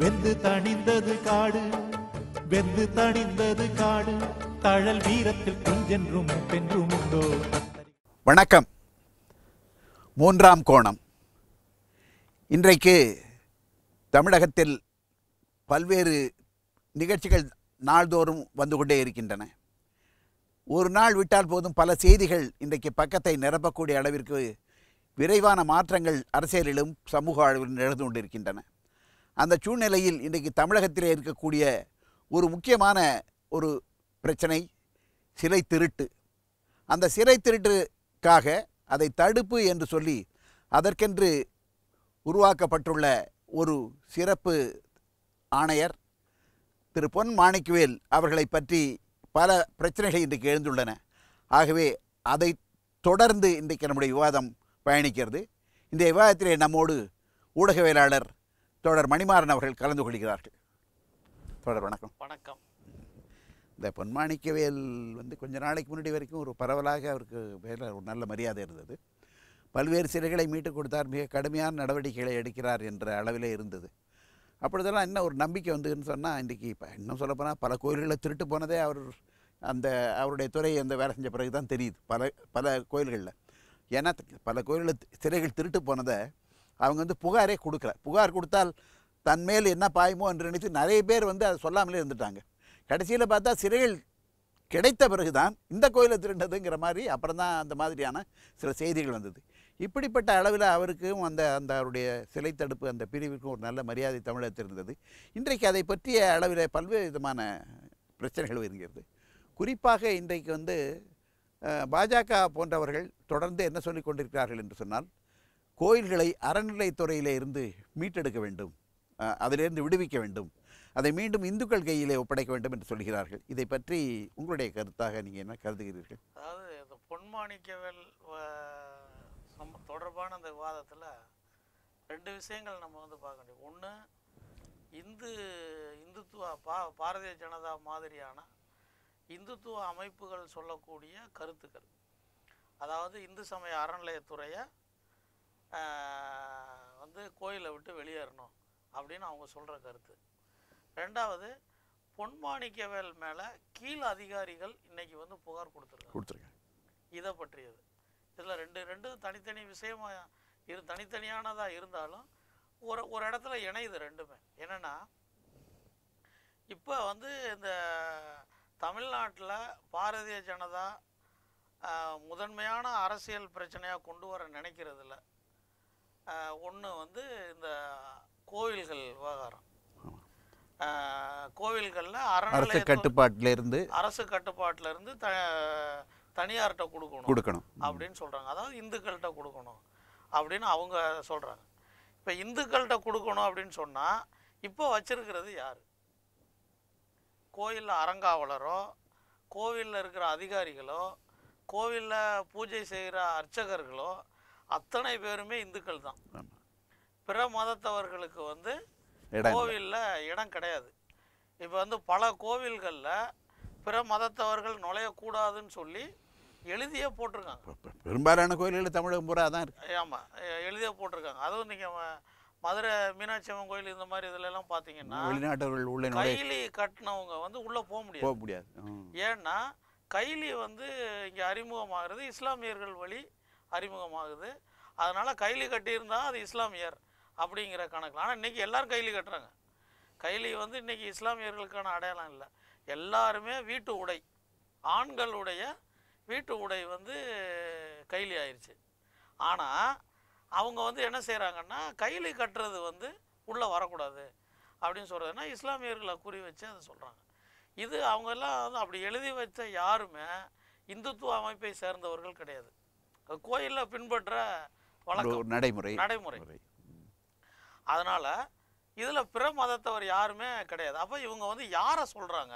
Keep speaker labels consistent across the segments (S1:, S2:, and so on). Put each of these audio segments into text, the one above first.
S1: வெந்து தணிந்தது காடு வெந்து தணிந்தது காடு தழல் வீரத்தில் குஞ்சென்றும் பென்றும் உண்டோ
S2: வணக்கம் மூன்றாம் கோணம் இன்றைக்கு தமிழகத்தில் பல்வேறு நிகழ்ச்சிகள் நாள்தோறும் வந்து கொண்டே இருக்கின்றன ஒரு நாள் விட்டால் போதும் பல செய்திகள் இன்றைக்கு பக்கத்தை நிரப்பக்கூடிய அளவிற்கு விரைவான மாற்றங்கள் அரசியலிலும் சமூக அளவிலும் நிகழ்ந்து கொண்டிருக்கின்றன அந்த சூழ்நிலையில் இன்றைக்கு தமிழகத்திலே இருக்கக்கூடிய ஒரு முக்கியமான ஒரு பிரச்சனை சிலை திருட்டு அந்த சிலை திருட்டுக்காக அதை தடுப்பு என்று சொல்லி அதற்கென்று உருவாக்கப்பட்டுள்ள ஒரு சிறப்பு ஆணையர் திரு பொன் மாணிக்குவேல் அவர்களை பற்றி பல பிரச்சனைகள் இன்றைக்கு எழுந்துள்ளன ஆகவே அதை தொடர்ந்து இன்றைக்கு நம்முடைய விவாதம் பயணிக்கிறது இந்த விவாதத்திலே நம்மோடு ஊடகவியலாளர் தொடர் மணிமாறன் அவர்கள் கலந்து கொள்கிறார்கள் தொடர் வணக்கம் வணக்கம் இந்த பொன்மாணிக்கவேல் வந்து கொஞ்ச நாளைக்கு முன்னாடி வரைக்கும் ஒரு பரவலாக அவருக்கு மேலே ஒரு நல்ல மரியாதை இருந்தது பல்வேறு சிலைகளை மீட்டுக் கொடுத்தார் மிக கடுமையான நடவடிக்கைகளை எடுக்கிறார் என்ற அளவிலே இருந்தது அப்பொழுதெல்லாம் என்ன ஒரு நம்பிக்கை வந்துன்னு சொன்னால் இன்றைக்கி இப்போ இன்னும் சொல்லப்போனால் பல கோயில்களில் திருட்டு போனதே அவர் அந்த அவருடைய துறையை அந்த வேலை செஞ்ச பிறகு தான் தெரியுது பல பல கோயில்களில் ஏன்னா பல கோயில்களில் சிலைகள் திருட்டு போனதை அவங்க வந்து புகாரே கொடுக்கல புகார் கொடுத்தால் தன்மேல் என்ன பாயுமோ என்று நினைத்து நிறைய பேர் வந்து அதை சொல்லாமலே இருந்துட்டாங்க கடைசியில் பார்த்தா சிறைகள் கிடைத்த பிறகு தான் இந்த கோயிலை திருண்டதுங்கிற மாதிரி அப்புறம் தான் அந்த மாதிரியான சில செய்திகள் வந்தது இப்படிப்பட்ட அளவில் அவருக்கும் அந்த அந்த அவருடைய சிலை தடுப்பு அந்த பிரிவுக்கும் ஒரு நல்ல மரியாதை தமிழகத்தில் இருந்தது இன்றைக்கு அதை பற்றிய அளவில் பல்வேறு விதமான பிரச்சனைகள் வருகிறது குறிப்பாக இன்றைக்கு வந்து பாஜக போன்றவர்கள் தொடர்ந்து என்ன சொல்லிக் கொண்டிருக்கிறார்கள் என்று சொன்னால் கோயில்களை அறநிலைத்துறையிலே இருந்து மீட்டெடுக்க வேண்டும் அதிலிருந்து விடுவிக்க வேண்டும் அதை மீண்டும் இந்துக்கள் கையிலே ஒப்படைக்க வேண்டும் என்று சொல்கிறார்கள் இதை பற்றி உங்களுடைய கருத்தாக நீங்கள் என்ன கருதுகிறீர்கள் அதாவது இந்த
S1: நம்ம தொடர்பான அந்த விவாதத்தில் ரெண்டு விஷயங்கள் நம்ம வந்து பார்க்க முடியும் ஒன்று இந்து இந்துத்துவ பா பாரதிய ஜனதா மாதிரியான இந்துத்துவ அமைப்புகள் சொல்லக்கூடிய கருத்துக்கள் அதாவது இந்து சமய அறநிலையத்துறையை வந்து கோயிலை விட்டு வெளியேறணும் அப்படின்னு அவங்க சொல்கிற கருத்து ரெண்டாவது பொன்மாணிக்கவேல் மேலே கீழ் அதிகாரிகள் இன்னைக்கு வந்து புகார் கொடுத்துருக்காங்க இதை பற்றியது இதில் ரெண்டு ரெண்டு தனித்தனி விஷயமாக இரு தனித்தனியானதாக இருந்தாலும் ஒரு ஒரு இடத்துல இணையுது ரெண்டுமே என்னென்னா இப்போ வந்து இந்த தமிழ்நாட்டில் பாரதிய ஜனதா முதன்மையான அரசியல் பிரச்சனையாக கொண்டு வர நினைக்கிறதில்ல ஒன்று வந்து இந்த கோவில்கள் விவகாரம் கோவில்களில் அரசு
S2: கட்டுப்பாட்டில் இருந்து
S1: அரசு கட்டுப்பாட்டில் இருந்து த
S2: தனியார்கிட்ட கொடுக்கணும் கொடுக்கணும் அப்படின்னு
S1: சொல்கிறாங்க அதாவது இந்துக்கள்கிட்ட கொடுக்கணும் அப்படின்னு அவங்க சொல்கிறாங்க இப்போ இந்துக்கள்கிட்ட கொடுக்கணும் அப்படின்னு சொன்னால் இப்போ வச்சிருக்கிறது யார் கோயிலில் அறங்காவலரோ கோவிலில் இருக்கிற அதிகாரிகளோ கோவிலில் பூஜை செய்கிற அர்ச்சகர்களோ அத்தனை பேருமே இந்துக்கள் தான் பிற மதத்தவர்களுக்கு வந்து கோவிலில் இடம் கிடையாது இப்போ வந்து பல கோவில்களில் பிற மதத்தவர்கள் நுழையக்கூடாதுன்னு சொல்லி எழுதியே போட்டிருக்காங்க
S2: பெரும்பாலான கோயில்களில் தமிழகம் பூரா தான்
S1: இருக்கு ஆமாம் எழுதியே போட்டிருக்காங்க அதுவும் நீங்கள் மதுரை மீனாட்சி அம்மன் கோயில் இந்த மாதிரி இதுலலாம் பார்த்தீங்கன்னா வெளிநாட்டவர்கள் உள்ள கைலி கட்டினவங்க வந்து உள்ளே போக முடியாது போக முடியாது ஏன்னா கைலி வந்து இங்கே அறிமுகமாகிறது இஸ்லாமியர்கள் வழி அறிமுகமாகுது அதனால் கைலி கட்டியிருந்தால் அது இஸ்லாமியர் அப்படிங்கிற கணக்கில் ஆனால் இன்றைக்கி எல்லோரும் கைலி கட்டுறாங்க கைலி வந்து இன்றைக்கி இஸ்லாமியர்களுக்கான அடையாளம் இல்லை எல்லாருமே வீட்டு உடை ஆண்களுடைய வீட்டு உடை வந்து கைலி ஆயிடுச்சு ஆனால் அவங்க வந்து என்ன செய்கிறாங்கன்னா கைலி கட்டுறது வந்து உள்ளே வரக்கூடாது அப்படின்னு சொல்கிறதுனா இஸ்லாமியர்களை குறி வச்சு அதை சொல்கிறாங்க இது அவங்கெல்லாம் வந்து அப்படி எழுதி வச்ச யாருமே இந்துத்துவ அமைப்பை சேர்ந்தவர்கள் கிடையாது கோயிலில் பின்பற்ற வழக்கம் நடைமுறை நடைமுறை அதனால் இதில் பிற மதத்தவர் யாருமே கிடையாது அப்போ இவங்க வந்து யாரை சொல்கிறாங்க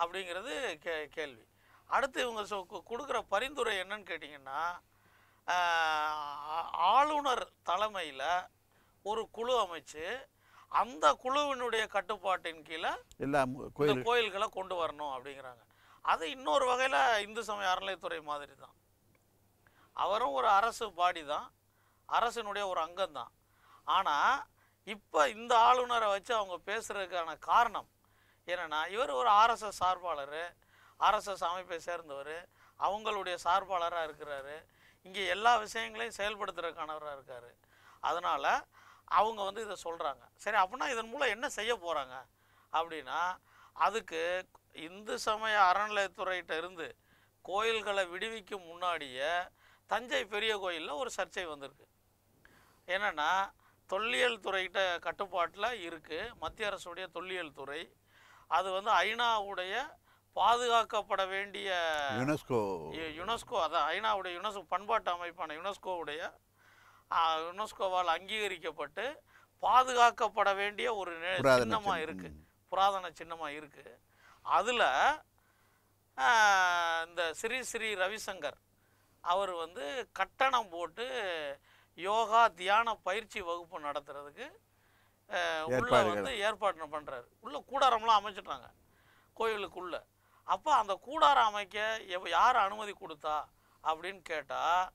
S1: அப்படிங்கிறது கே கேள்வி அடுத்து இவங்க சொ கொடுக்குற பரிந்துரை என்னன்னு கேட்டிங்கன்னா ஆளுநர் தலைமையில் ஒரு குழு அமைச்சு அந்த குழுவினுடைய கட்டுப்பாட்டின் கீழே எல்லாம் கோயில்களை கொண்டு வரணும் அப்படிங்கிறாங்க அது இன்னொரு வகையில் இந்து சமய அறநிலைத்துறை மாதிரி தான் அவரும் ஒரு அரசு பாடி தான் அரசினுடைய ஒரு அங்கம் தான் ஆனால் இப்போ இந்த ஆளுநரை வச்சு அவங்க பேசுகிறதுக்கான காரணம் என்னென்னா இவர் ஒரு ஆர்எஸ்எஸ் சார்பாளர் ஆர்எஸ்எஸ் அமைப்பை சேர்ந்தவர் அவங்களுடைய சார்பாளராக இருக்கிறாரு இங்கே எல்லா விஷயங்களையும் செயல்படுத்துகிறக்கானவராக இருக்கார் அதனால் அவங்க வந்து இதை சொல்கிறாங்க சரி அப்படின்னா இதன் மூலம் என்ன செய்ய போகிறாங்க அப்படின்னா அதுக்கு இந்து சமய அறநிலையத்துறையிட்ட இருந்து கோயில்களை விடுவிக்கும் முன்னாடியே தஞ்சை பெரிய கோயிலில் ஒரு சர்ச்சை வந்திருக்கு என்னென்னா தொல்லியல் துறைகிட்ட கட்டுப்பாட்டில் இருக்குது மத்திய அரசுடைய தொல்லியல் துறை அது வந்து ஐநாவுடைய பாதுகாக்கப்பட வேண்டிய யுனெஸ்கோ யுனெஸ்கோ அதான் ஐநாவுடைய யுனெஸ்கோ பண்பாட்டு அமைப்பான யுனெஸ்கோவுடைய யுனெஸ்கோவால் அங்கீகரிக்கப்பட்டு பாதுகாக்கப்பட வேண்டிய ஒரு சின்னமாக இருக்குது புராதன சின்னமாக இருக்குது அதில் இந்த ஸ்ரீ ஸ்ரீ ரவிசங்கர் அவர் வந்து கட்டணம் போட்டு யோகா தியான பயிற்சி வகுப்பு நடத்துறதுக்கு உள்ள வந்து ஏற்பாடு பண்ணுறாரு உள்ள கூடாரம்லாம் அமைச்சிட்டாங்க கோயிலுக்குள்ள அப்போ அந்த கூடாரம் அமைக்க எவ் யார் அனுமதி கொடுத்தா அப்படின்னு கேட்டால்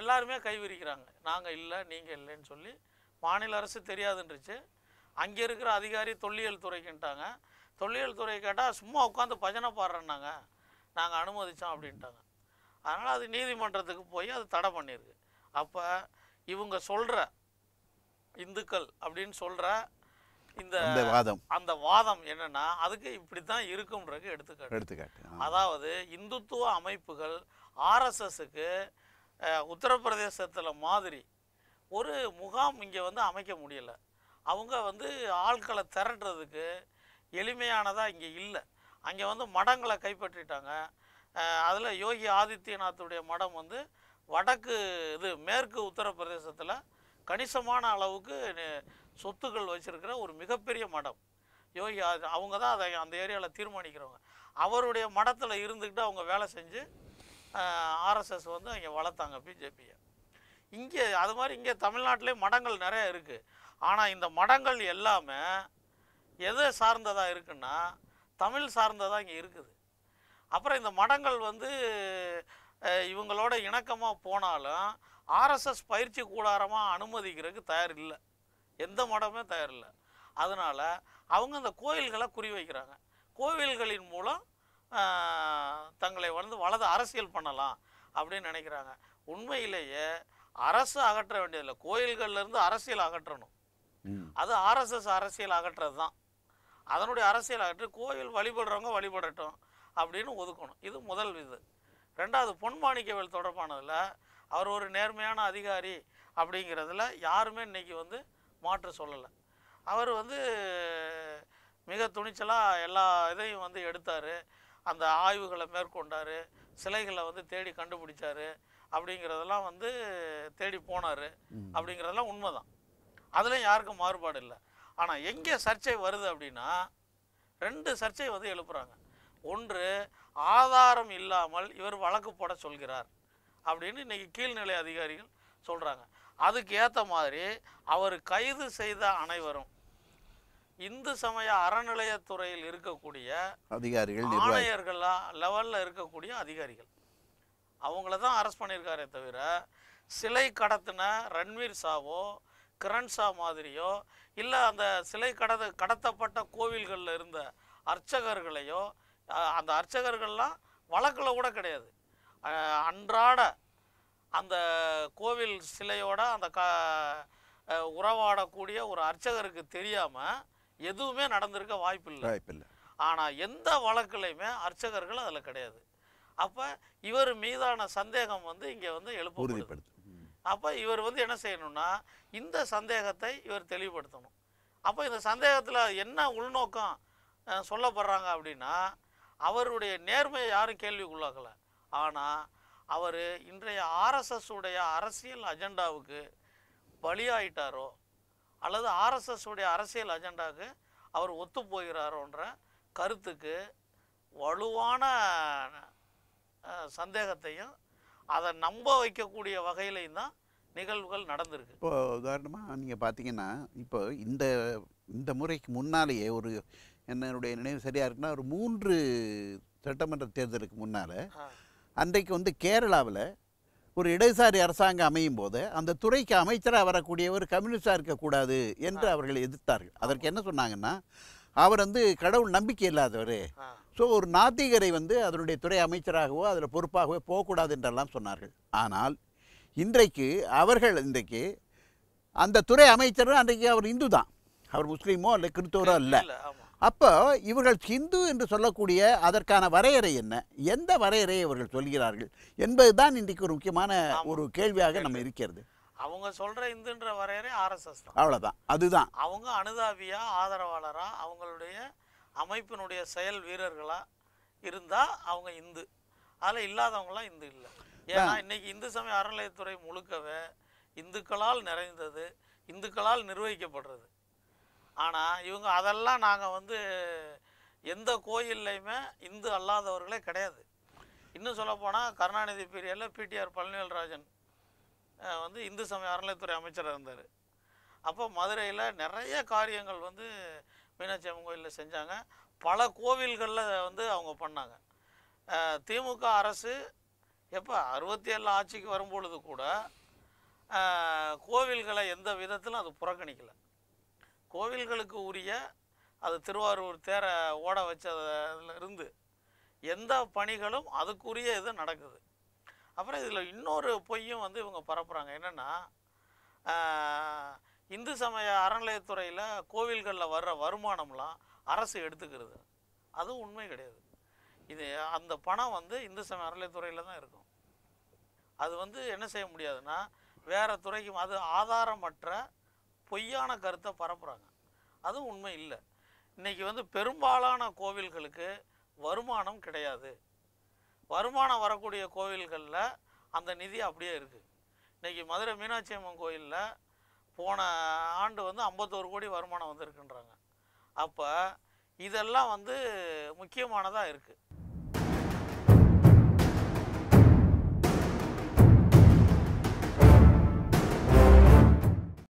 S1: எல்லாருமே கைவிரிக்கிறாங்க நாங்கள் இல்லை நீங்கள் இல்லைன்னு சொல்லி மாநில அரசு தெரியாதுன்றுச்சு அங்கே இருக்கிற அதிகாரி தொல்லியல் துறைக்குன்ட்டாங்க தொல்லியல் துறை கேட்டால் சும்மா உட்காந்து பஜனை பாடுறேன்னாங்க நாங்கள் அனுமதித்தோம் அப்படின்ட்டாங்க அதனால் அது நீதிமன்றத்துக்கு போய் அது தடை பண்ணியிருக்கு அப்போ இவங்க சொல்கிற இந்துக்கள் அப்படின்னு சொல்கிற இந்த வாதம் அந்த வாதம் என்னென்னா அதுக்கு இப்படி தான் இருக்கும்ன்றது எடுத்துக்காட்டு எடுத்துக்காட்டு அதாவது இந்துத்துவ அமைப்புகள் ஆர்எஸ்எஸுக்கு உத்தரப்பிரதேசத்தில் மாதிரி ஒரு முகாம் இங்கே வந்து அமைக்க முடியலை அவங்க வந்து ஆட்களை திரட்டுறதுக்கு எளிமையானதாக இங்கே இல்லை அங்கே வந்து மடங்களை கைப்பற்றிட்டாங்க அதில் யோகி ஆதித்யநாத்துடைய மடம் வந்து வடக்கு இது மேற்கு உத்தரப்பிரதேசத்தில் கணிசமான அளவுக்கு சொத்துக்கள் வச்சுருக்கிற ஒரு மிகப்பெரிய மடம் யோகி ஆதி அவங்க தான் அதை அந்த ஏரியாவில் தீர்மானிக்கிறவங்க அவருடைய மடத்தில் இருந்துக்கிட்டு அவங்க வேலை செஞ்சு ஆர்எஸ்எஸ் வந்து இங்கே வளர்த்தாங்க பிஜேபியை இங்கே அது மாதிரி இங்கே தமிழ்நாட்டிலே மடங்கள் நிறைய இருக்குது ஆனால் இந்த மடங்கள் எல்லாமே எதை சார்ந்ததாக இருக்குன்னா தமிழ் சார்ந்ததாக இங்கே இருக்குது அப்புறம் இந்த மடங்கள் வந்து இவங்களோட இணக்கமாக போனாலும் ஆர்எஸ்எஸ் பயிற்சி கூடாரமாக அனுமதிக்கிறதுக்கு தயார் இல்லை எந்த மடமே தயார் இல்லை அதனால் அவங்க அந்த கோயில்களை குறி வைக்கிறாங்க கோவில்களின் மூலம் தங்களை வந்து வலது அரசியல் பண்ணலாம் அப்படின்னு நினைக்கிறாங்க உண்மையிலேயே அரசு அகற்ற வேண்டியதில்லை கோயில்கள்லேருந்து அரசியல் அகற்றணும் அது ஆர்எஸ்எஸ் அரசியல் அகற்றது தான் அதனுடைய அரசியல் அகற்றி கோயில் வழிபடுறவங்க வழிபடட்டும் அப்படின்னு ஒதுக்கணும் இது முதல் இது ரெண்டாவது பொன் மாணிக்கவேல் தொடர்பானதில் அவர் ஒரு நேர்மையான அதிகாரி அப்படிங்கிறதுல யாருமே இன்றைக்கி வந்து மாற்று சொல்லலை அவர் வந்து மிக துணிச்சலாக எல்லா இதையும் வந்து எடுத்தார் அந்த ஆய்வுகளை மேற்கொண்டார் சிலைகளை வந்து தேடி கண்டுபிடிச்சார் அப்படிங்கிறதெல்லாம் வந்து தேடி போனார் அப்படிங்கிறதெல்லாம் தான் அதில் யாருக்கும் மாறுபாடு இல்லை ஆனால் எங்கே சர்ச்சை வருது அப்படின்னா ரெண்டு சர்ச்சை வந்து எழுப்புறாங்க ஒன்று ஆதாரம் இல்லாமல் இவர் வழக்கு போட சொல்கிறார் அப்படின்னு இன்றைக்கி கீழ்நிலை அதிகாரிகள் சொல்கிறாங்க அதுக்கு ஏற்ற மாதிரி அவர் கைது செய்த அனைவரும் இந்து சமய அறநிலையத்துறையில் இருக்கக்கூடிய அதிகாரிகள் ஆணையர்களாக லெவலில் இருக்கக்கூடிய அதிகாரிகள் அவங்கள தான் அரெஸ்ட் பண்ணியிருக்காரே தவிர சிலை கடத்தின ரன்வீர் சாவோ கிரண் சா மாதிரியோ இல்லை அந்த சிலை கடத கடத்தப்பட்ட கோவில்களில் இருந்த அர்ச்சகர்களையோ அந்த அர்ச்சகர்கள்லாம் வழக்கில் கூட கிடையாது அன்றாட அந்த கோவில் சிலையோட அந்த க உறவாடக்கூடிய ஒரு அர்ச்சகருக்கு தெரியாமல் எதுவுமே நடந்திருக்க வாய்ப்பில்லை இல்லை ஆனால் எந்த வழக்குலையுமே அர்ச்சகர்கள் அதில் கிடையாது அப்போ இவர் மீதான சந்தேகம் வந்து இங்கே வந்து
S2: எழுப்பப்படுது
S1: அப்போ இவர் வந்து என்ன செய்யணும்னா இந்த சந்தேகத்தை இவர் தெளிவுபடுத்தணும் அப்போ இந்த சந்தேகத்தில் என்ன உள்நோக்கம் சொல்லப்படுறாங்க அப்படின்னா அவருடைய நேர்மையை யாரும் கேள்விக்குள்ளாக்கல ஆனால் அவர் இன்றைய ஆர்எஸ்எஸ் உடைய அரசியல் அஜெண்டாவுக்கு பலியாயிட்டாரோ அல்லது ஆர்எஸ்எஸ் உடைய அரசியல் அஜெண்டாவுக்கு அவர் ஒத்து போகிறாரோன்ற கருத்துக்கு வலுவான சந்தேகத்தையும் அதை நம்ப வைக்கக்கூடிய வகையிலையும் தான் நிகழ்வுகள் நடந்திருக்கு இப்போ
S2: உதாரணமாக நீங்கள் பார்த்தீங்கன்னா இப்போ இந்த இந்த முறைக்கு முன்னாலேயே ஒரு என்னுடைய நினைவு சரியாக இருக்குன்னா ஒரு மூன்று சட்டமன்ற தேர்தலுக்கு முன்னால் அன்றைக்கு வந்து கேரளாவில் ஒரு இடதுசாரி அரசாங்கம் அமையும் போது அந்த துறைக்கு அமைச்சராக வரக்கூடிய ஒரு கம்யூனிஸ்டாக இருக்கக்கூடாது என்று அவர்கள் எதிர்த்தார்கள் அதற்கு என்ன சொன்னாங்கன்னா அவர் வந்து கடவுள் நம்பிக்கை இல்லாதவர் ஸோ ஒரு நாத்திகரை வந்து அதனுடைய துறை அமைச்சராகவோ அதில் பொறுப்பாகவோ போகக்கூடாது என்றெல்லாம் சொன்னார்கள் ஆனால் இன்றைக்கு அவர்கள் இன்றைக்கு அந்த துறை அமைச்சர் அன்றைக்கு அவர் இந்து தான் அவர் முஸ்லீமோ அல்ல கிறிஸ்தவரோ இல்லை அப்போ இவர்கள் ஹிந்து என்று சொல்லக்கூடிய அதற்கான வரையறை என்ன எந்த வரையறையை இவர்கள் சொல்கிறார்கள் என்பதுதான் இன்றைக்கு ஒரு முக்கியமான ஒரு கேள்வியாக நம்ம இருக்கிறது
S1: அவங்க சொல்ற இந்துன்ற வரையறை ஆர்எஸ்எஸ் தான்
S2: அவ்வளோதான் அதுதான்
S1: அவங்க அனுதாபியா ஆதரவாளரா அவங்களுடைய அமைப்பினுடைய செயல் வீரர்களா இருந்தா அவங்க இந்து அதில் இல்லாதவங்களாம் இந்து இல்லை ஏன்னா இன்னைக்கு இந்து சமய அறநிலையத்துறை முழுக்கவே இந்துக்களால் நிறைந்தது இந்துக்களால் நிர்வகிக்கப்படுறது ஆனால் இவங்க அதெல்லாம் நாங்கள் வந்து எந்த கோயில்லையுமே இந்து அல்லாதவர்களே கிடையாது இன்னும் சொல்லப்போனால் கருணாநிதி பீரியடில் பிடிஆர் பழனிவேல்ராஜன் வந்து இந்து சமய அறநிலைத்துறை அமைச்சராக இருந்தார் அப்போ மதுரையில் நிறைய காரியங்கள் வந்து மீனாட்சி அம்மன் கோயிலில் செஞ்சாங்க பல கோவில்களில் வந்து அவங்க பண்ணாங்க திமுக அரசு எப்போ அறுபத்தி ஏழில் ஆட்சிக்கு வரும்பொழுது கூட கோவில்களை எந்த விதத்திலும் அது புறக்கணிக்கலை கோவில்களுக்கு உரிய அது திருவாரூர் தேரை ஓட வச்சதுலேருந்து எந்த பணிகளும் அதுக்குரிய இது நடக்குது அப்புறம் இதில் இன்னொரு பொய்யும் வந்து இவங்க பரப்புகிறாங்க என்னென்னா இந்து சமய அறநிலையத்துறையில் கோவில்களில் வர்ற வருமானம்லாம் அரசு எடுத்துக்கிறது அதுவும் உண்மை கிடையாது இது அந்த பணம் வந்து இந்து சமய அறநிலையத்துறையில் தான் இருக்கும் அது வந்து என்ன செய்ய முடியாதுன்னா வேறு துறைக்கும் அது ஆதாரமற்ற பொய்யான கருத்தை பரப்புகிறாங்க அதுவும் உண்மை இல்லை இன்றைக்கி வந்து பெரும்பாலான கோவில்களுக்கு வருமானம் கிடையாது வருமானம் வரக்கூடிய கோவில்களில் அந்த நிதி அப்படியே இருக்குது இன்றைக்கி மதுரை மீனாட்சி அம்மன் கோயிலில் போன ஆண்டு வந்து ஐம்பத்தோரு கோடி வருமானம் வந்திருக்குன்றாங்க அப்போ இதெல்லாம் வந்து முக்கியமானதாக இருக்குது